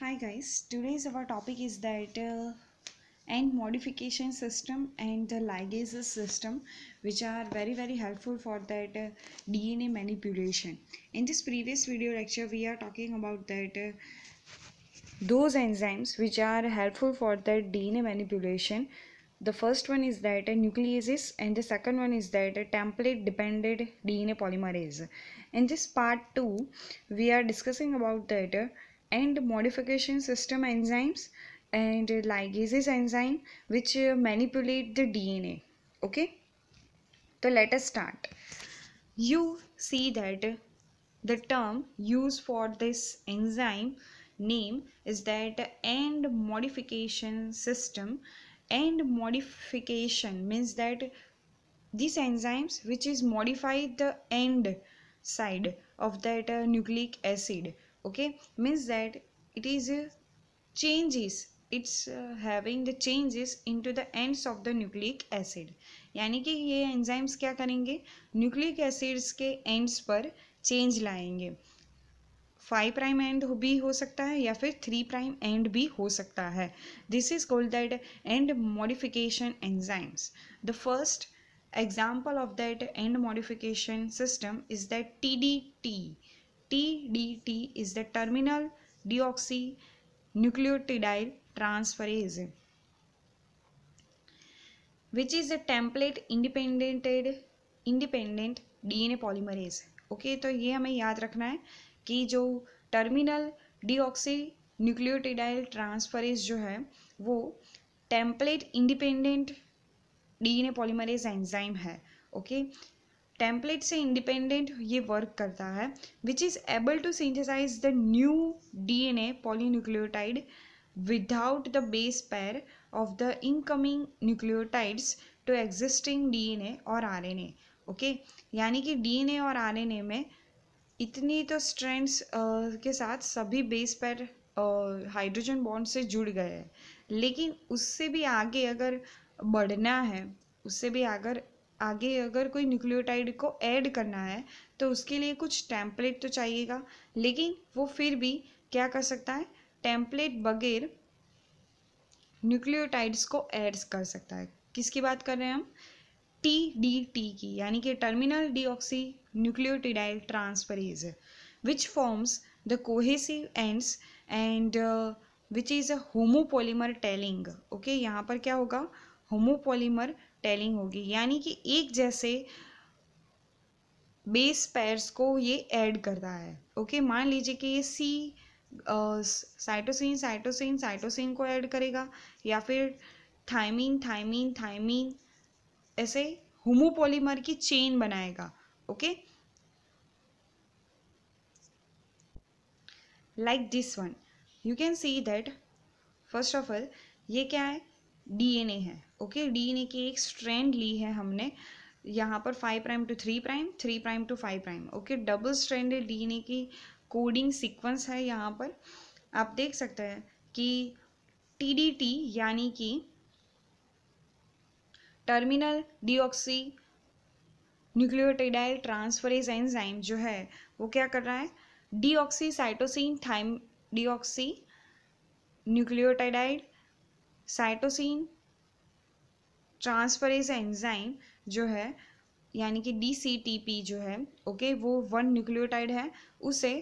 hi guys today's our topic is that uh, modification system and the ligases system which are very very helpful for that uh, dna manipulation in this previous video lecture we are talking about that uh, those enzymes which are helpful for that dna manipulation the first one is that a uh, nucleases and the second one is that uh, a template dependent dna polymerase in this part 2 we are discussing about that uh, and modification system enzymes and ligases enzyme which uh, manipulate the DNA. Okay, so let us start. You see that the term used for this enzyme name is that end modification system. End modification means that these enzymes which is modify the end side of that uh, nucleic acid okay means that it is a uh, changes it's having the changes to the ends of the nucleic acid यानी कि ये enzymes क्या करेंगे nucleic acids के ends पर change लाएंगे five prime end भी हो सकता है या फिर थ्री प्राइम एंड भी हो सकता है this is called that end modification enzymes the first example of that end modification system is that T D T TDT is the terminal deoxynucleotide transferase which is a template independent independent DNA polymerase okay तो ये हमें याद रखना है कि जो terminal deoxynucleotidyl transferase जो है वो template independent DNA polymerase enzyme है ओके okay? टेम्पलेट से इंडिपेंडेंट ये वर्क करता है which is able to synthesize the new D N A polynucleotide without the base pair of the incoming nucleotides to existing D N A और R N A okay यानी कि D N A और R N A में इतनी तो strands uh, के साथ सभी बेस पैर हाइड्रोजन बॉन्ड से जुड़ गए हैं लेकिन उससे भी आगे अगर बढ़ना है उससे भी अगर आगे अगर कोई न्यूक्लियोटाइड को ऐड करना है तो उसके लिए कुछ टेम्पलेट तो चाहिएगा लेकिन वो फिर भी क्या कर सकता है टेम्पलेट बगैर न्यूक्लियोटाइड्स को ऐड कर सकता है किसकी बात कर रहे हैं हम टी डी टी की यानी कि terminal deoxynucleotidyl transferase which forms the cohesive ends and which is a homopolymer tailing okay यहाँ पर क्या होगा होमोपोलीमर टेलिंग होगी यानी कि एक जैसे बेस पैर्स को ये ऐड कर रहा है ओके मान लीजिए कि ये सी साइटोसिन साइटोसिन साइटोसिन को ऐड करेगा या फिर थाइमिन थाइमिन थाइमिन ऐसे होमोपोलीमर की चेन बनाएगा okay like this one you can see that first of all ये क्या है डीएनए है ओके डी ने की एक स्ट्रैंड ली है हमने यहाँ पर five prime to three prime three prime to five prime okay double strand DNA की कोडिंग सीक्वेंस है यहाँ पर आप देख सकते हैं कि टी डी टी यानी कि terminal deoxynucleotidyl transferase enzyme जो है वो क्या कर रहा है deoxy cytosine thymine deoxynucleotidyl cytosine transferase enzyme जो है यानी कि डी जो है ओके वो वन न्यूक्लियोटाइड है उसे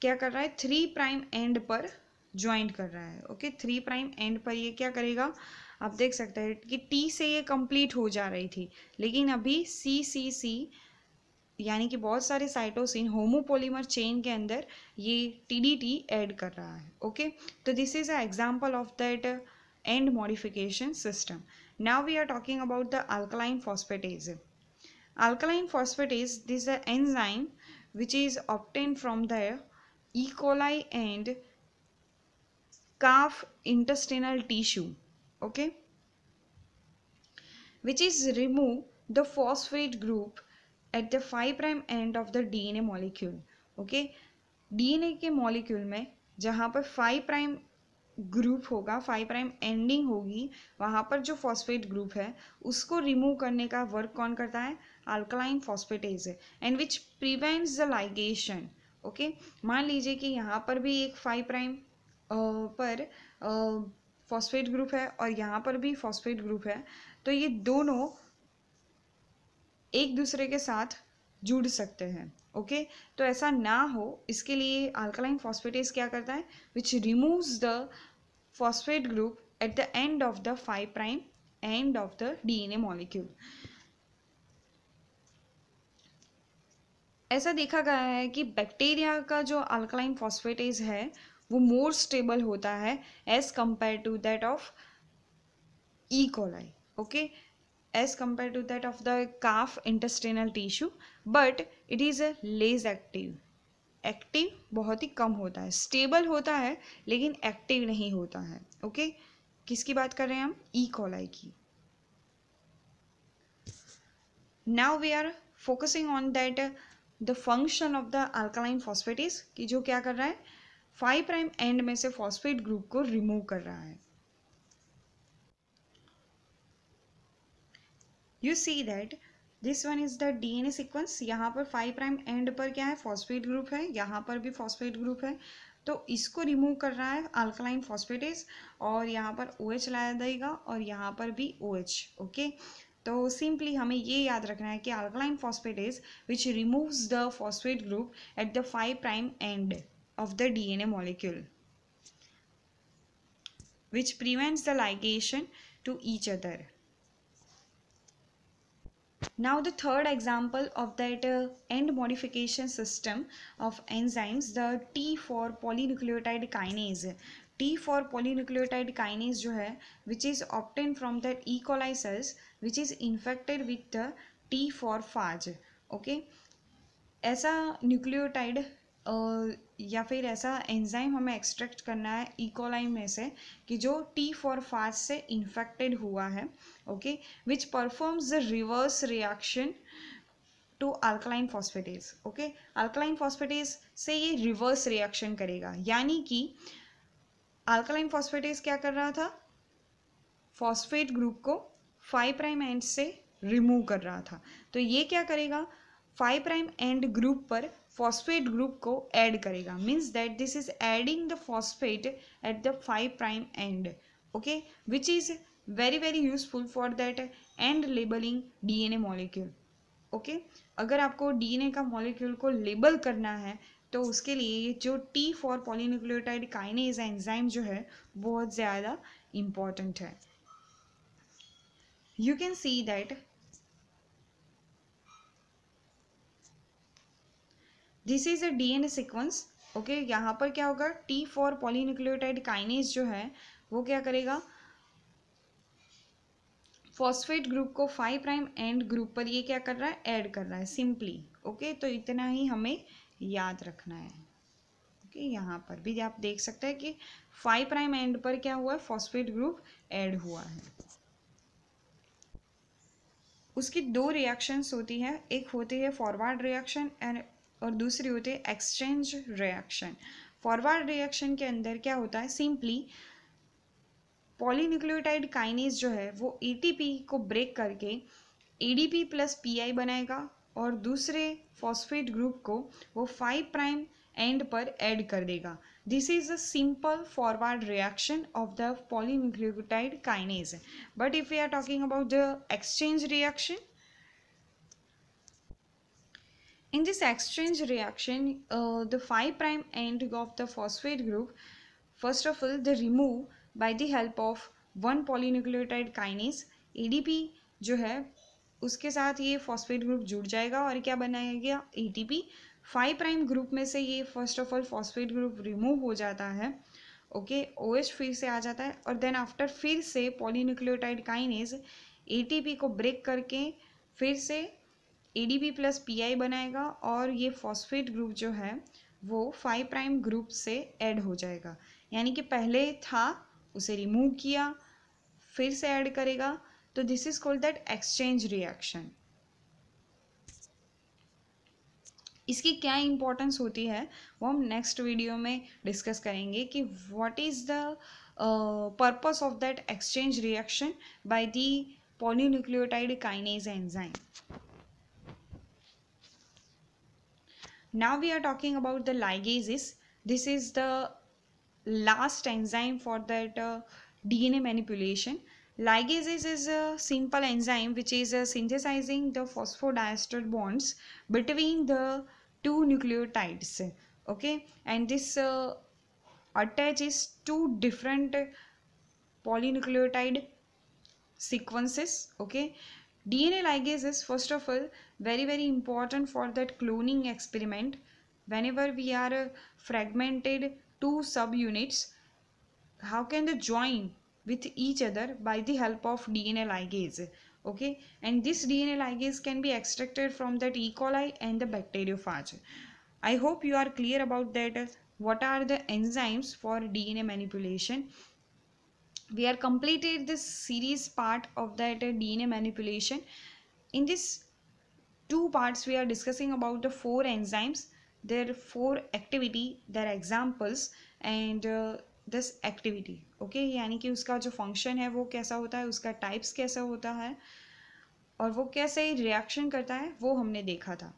क्या कर रहा है थ्री प्राइम एंड पर ज्वाइंट कर रहा है ओके थ्री प्राइम एंड पर ये क्या करेगा आप देख सकते हैं कि टी से ये कंप्लीट हो जा रही थी लेकिन अभी सी सी सी यानी कि बहुत सारे साइटोसिन होमोपोलीमर चेन के अंदर ये टी डी टी एड कर रहा है ओके तो this is a example of that end modification system Now we are talking about the alkaline phosphatase. Alkaline phosphatase, this is a enzyme which is obtained from the E. coli and calf intestinal tissue. Okay. Which is remove the phosphate group at the 5 prime end of the DNA molecule. Okay. dna ke molecule mein jahan पर 5 prime group होगा five prime ending होगी वहाँ पर जो phosphate group है उसको remove करने का वर्क कौन करता है alkaline phosphatase and which prevents the ligation okay मान लीजिए कि यहाँ पर भी एक फाइव प्राइम पर फॉस्फेट ग्रुप है और यहाँ पर भी फॉस्फेट ग्रुप है तो ये दोनों एक दूसरे के साथ जुड़ सकते हैं ओके तो ऐसा ना हो इसके लिए अल्कलाइन फॉस्फेटेज क्या करता है which removes the phosphate group at the end of the five prime end of the DNA molecule ऐसा देखा गया है कि बैक्टीरिया का जो अल्कलाइन फॉस्फेटेज है वो मोर स्टेबल होता है as compare to that of E coli okay as compared to that of the calf intestinal tissue but it is a less active active बहुत ही कम होता है stable होता है लेकिन active नहीं होता है okay? किसकी बात कर रहे हैं हम E. coli की now we are focusing on that the function of the alkaline phosphate is कि जो क्या कर रहा है फाइव prime end में से phosphate group को remove कर रहा है you see that this one is the DNA sequence यहाँ पर फाइव प्राइम एंड पर क्या है फॉस्फेट ग्रुप है यहाँ पर भी फॉस्फेट ग्रुप है तो इसको रिमूव कर रहा है अल्कलाइन फॉस्फेटेज और यहाँ पर ओ OH लाया देगा और यहाँ पर भी ओ OH, ओके okay? तो सिंपली हमें ये याद रखना है कि alkaline phosphatase which removes the phosphate group at the five prime end of the DNA molecule which prevents the ligation to each other Now the third example of that uh, end modification system of enzymes, the T for polynucleotide kinase. T for polynucleotide kinase jo hai which is obtained from the E. coli cells which is infected with the T for phage. Okay, aisa nucleotide uh, या फिर ऐसा enzyme हमें extract करना है इकोलाइन में से कि जो टी फॉर फास्ट से इन्फेक्टेड हुआ है okay which performs the reverse reaction to alkaline phosphatase okay alkaline phosphatase से ये रिवर्स रिएक्शन करेगा यानी कि अल्कलाइन फॉस्फेटेज क्या कर रहा था फॉस्फेट ग्रुप को फाइव प्राइम एंड से रिमूव कर रहा था तो ये क्या करेगा फाइव प्राइम एंड ग्रुप पर फॉस्फेट ग्रुप को ऐड करेगा means that this is adding the phosphate at the five prime end okay which is very very useful for that end labelling D N A molecule okay अगर आपको D N ए का molecule को label करना है तो उसके लिए जो T four polynucleotide kinase enzyme जो है बहुत ज़्यादा इम्पॉर्टेंट है you can see that this is a A sequence okay यहाँ पर क्या होगा टी फॉर पॉलीन्यूक्लियोटाइड काइनेज जो है वो क्या करेगा फॉस्फेट ग्रुप को फाइव प्राइम एंड ग्रुप पर ये क्या कर रहा है ऐड कर रहा है सिंपली ओके okay? तो इतना ही हमें याद रखना है ओके okay? यहाँ पर भी आप देख सकते हैं कि फाइव प्राइम एंड पर क्या हुआ है फॉस्फेट ग्रुप ऐड हुआ है उसकी दो रिएक्शंस होती है एक होती है फॉरवर्ड रिएक्शन एंड और दूसरी होती है एक्सचेंज रिएक्शन फॉरवर्ड रिएक्शन के अंदर क्या होता है सिंपली पॉलीन्यूक्लियोटाइड काइनेज जो है वो एटीपी e को ब्रेक करके एडीपी प्लस पीआई बनाएगा और दूसरे फॉस्फेट ग्रुप को वो फाइव प्राइम एंड पर ऐड कर देगा this is a simple forward reaction of the polynucleotide kinase but if we are talking about the exchange reaction In this exchange reaction, uh, the five prime end of the phosphate group, first of all, they remove by the help of one polynucleotide kinase adp जो है उसके साथ ये phosphate group जुड़ जाएगा और क्या बनाएगा पी फाइव प्राइम ग्रुप में से ये first of all phosphate group remove हो जाता है ओके ओ एच फिर से आ जाता है और देन आफ्टर फिर से polynucleotide kinase A T P को ब्रेक करके फिर से A D B plus P I बनाएगा और ये फॉस्फेट ग्रुप जो है वो फाइव प्राइम ग्रुप से ऐड हो जाएगा यानी कि पहले था उसे रिमूव किया फिर से ऐड करेगा तो this is called that exchange reaction इसकी क्या इम्पोर्टेंस होती है वो हम नेक्स्ट वीडियो में डिस्कस करेंगे कि what is the purpose of that exchange reaction by the polynucleotide kinase enzyme Now we are talking about the ligases. This is the last enzyme for that uh, DNA manipulation. Ligases is a simple enzyme which is uh, synthesizing the phosphodiester bonds between the two nucleotides. Okay, and this uh, attaches two different uh, polynucleotide sequences. Okay, DNA ligase is first of all very very important for that cloning experiment whenever we are uh, fragmented two subunits how can they join with each other by the help of DNA ligase okay and this DNA ligase can be extracted from that E. coli and the bacteriophage I hope you are clear about that what are the enzymes for DNA manipulation we are completed this series part of that DNA manipulation. In this two parts we are discussing about the four enzymes, their four activity, their examples and uh, this activity okay यानी कि उसका जो function है वो कैसा होता है उसका टाइप्स कैसा होता है और वो कैसे रिएक्शन करता है वो हमने देखा था